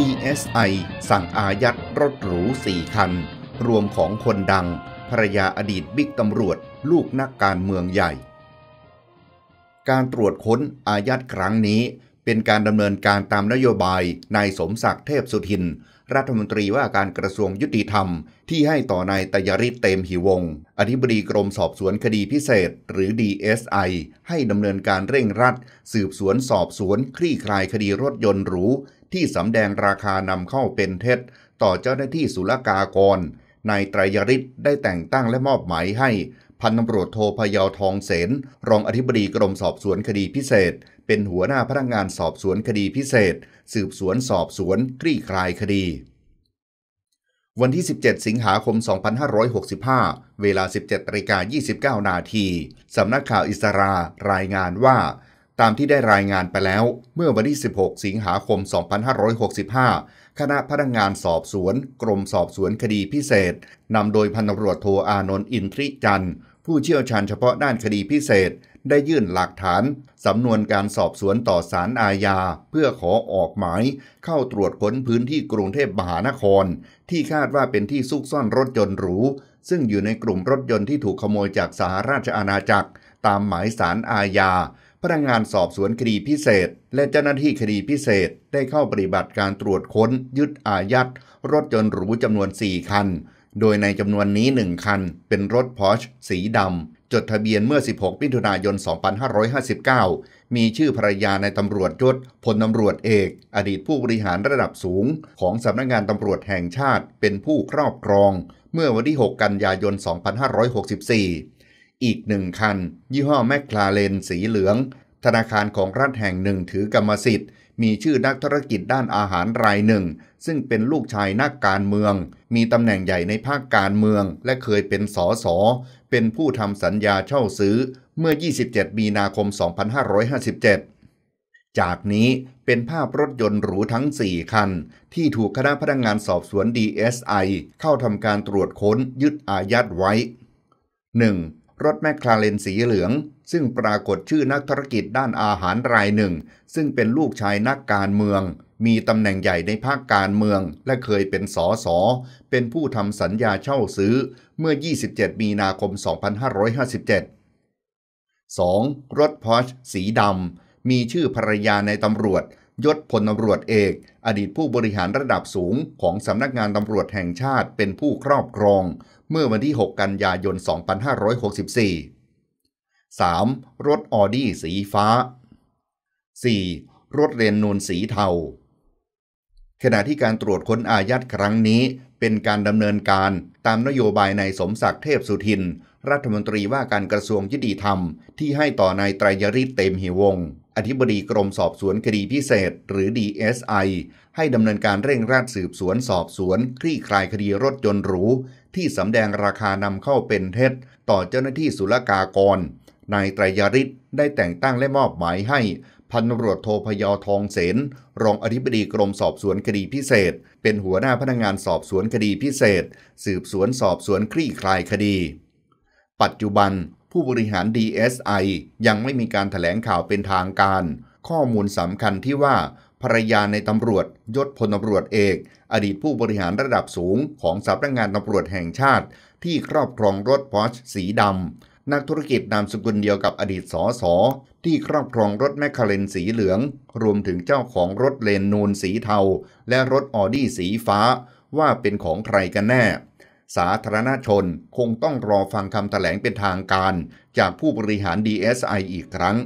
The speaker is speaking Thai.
DSI สั่งอายัดรถหรู 4 คัน รวมของคนดังภรรยาอดีตบิ๊กตำรวจ ลูกนักการเมืองใหญ่ การตรวจค้นอายัดครั้งนี้ เป็นการดำเนินการตามนโยบายนายสมศักดิ์เทพสุทิน รัฐมนตรีว่าการกระทรวงยุติธรรม ที่ให้ต่อ นายตยริศเต็มหิวง อธิบดีกรมสอบสวนคดีพิเศษหรือ DSI ให้ดำเนินการเร่งรัดสืบสวนสอบสวนคลี่คลายคดีรถยนต์หรูที่สำแดงราคานำเข้าเป็นเท็จต่อเจ้าหน้าที่ศุลกากรนายไตรยริศได้แต่งตั้งและมอบหมายให้ พันตำรวจโทพยาวทองเสน รองอธิบดีกรมสอบสวนคดีพิเศษ เป็นหัวหน้าพนักงานสอบสวนคดีพิเศษ สืบสวนสอบสวนคลี่คลายคดี วันที่ 17 สิงหาคม 2565 เวลา 17นาฬิกา29นาทีสำนักข่าวอิสรา รายงานว่าตามที่ได้รายงานไปแล้วเมื่อวันที่ 16 สิงหาคม 2565 คณะพนักงงานสอบสวน กรมสอบสวนคดีพิเศษ นำโดยพันตำรวจโทอานนท์อินทริจันทร์ผู้เชี่ยวชาญเฉพาะด้านคดีพิเศษได้ยื่นหลักฐานสำนวนการสอบสวนต่อศาลอาญาเพื่อขอออกหมายเข้าตรวจค้นพื้นที่กรุงเทพมหานคร ที่คาดว่าเป็นที่ซุกซ่อนรถยนต์หรูซึ่งอยู่ในกลุ่มรถยนต์ที่ถูกขโมยจากสหราชอาณาจักรตามหมายสารอาญาพนักงานสอบสวนคดีพิเศษ และเจ้าหน้าที่คดีพิเศษได้เข้าปฏิบัติการตรวจค้น ยึดอายัดรถจนหรูจำนวน 4 คัน โดยในจำนวนนี้ 1 คัน เป็นรถพอร์ชสีดำจดทะเบียนเมื่อ 16พิถุนายน 2559 มีชื่อภรรยาในตำรวจยศพลตำรวจเอก อดีตผู้บริหารระดับสูงของสำนักงงานตำรวจแห่งชาติเป็นผู้ครอบครองเมื่อวันที่ 6 กันยายน 2564อีกหนึ่งคัน ยี่ห้อแมคลาเรนสีเหลือง ธนาคารของรัฐแห่งหนึ่งถือกรรมสิทธิ์มีชื่อนักธุรกิจด้านอาหารรายหนึ่ง ซึ่งเป็นลูกชายนักการเมือง มีตำแหน่งใหญ่ในภาคการเมือง และเคยเป็นสสเป็นผู้ทำสัญญาเช่าซื้อเมื่อ 27 มีนาคม 2557 จากนี้เป็นภาพรถยนต์หรูทั้ง 4 คันที่ถูกคณะพนักงงานสอบสวน DSI เข้าทำการตรวจค้นยึดอายัดไว้ 1. รถแมคลาเรนสีเหลือง ซึ่งปรากฏชื่อนักธุรกิจด้านอาหารรายหนึ่ง ซึ่งเป็นลูกชายนักการเมือง มีตำแหน่งใหญ่ในภาคการเมือง และเคยเป็นสอสอเป็นผู้ทำสัญญาเช่าซื้อ เมื่อ 27 มีนาคม 2557 2. รถพอชสีดำ มีชื่อภรรยาในตำรวจยศพลตำรวจเอกอดีตผู้บริหารระดับสูงของสำนักงานตำรวจแห่งชาติเป็นผู้ครอบครอง เมื่อวันที่ 6 กันยายน 2564 3. รถออดี้สีฟ้า 4. รถเรนนูนสีเทาขณะที่การตรวจค้นอายัดครั้งนี้เป็นการดำเนินการตามนโยบายในสมศักดิ์เทพสุทิน รัฐมนตรีว่าการกระทรวงยุติธรรมที่ให้ต่อนายไตรยริศเต็มหิวงศ์อธิบดีกรมสอบสวนคดีพิเศษหรือ DSI ให้ดำเนินการเร่งรัดสืบสวนสอบสวนคลี่คลายคดีรถยนต์หรูที่สำแดงราคานำเข้าเป็นเท็จต่อเจ้าหน้าที่ศุลกากรนายไตรยริศได้แต่งตั้งและมอบหมายให้ พันตำรวจโทพยอทองเสนรองอธิบดีกรมสอบสวนคดีพิเศษ เป็นหัวหน้าพนักงานสอบสวนคดีพิเศษ สืบสวนสอบสวนคลี่คลายคดี ปัจจุบันผู้บริหาร DSI ยังไม่มีการถแถลงข่าวเป็นทางการ ข้อมูลสำคัญที่ว่าภรรยาในตำรวจ ยศพลตำรวจเอก อดีตผู้บริหารระดับสูงของสำนักงานตำรวจแห่งชาติ ที่ครอบครองรถพอชสีดำ นักธุรกิจนามสกุลเดียวกับอดีตสอสอที่ครอบครองรถแมคคาเรนสีเหลือง รวมถึงเจ้าของรถเลนนูนสีเทาและรถออดี้สีฟ้า ว่าเป็นของใครกันแน่สาธารณชนคงต้องรอฟังคำถแถลงเป็นทางการจากผู้บริหาร DSI อีกครั้ง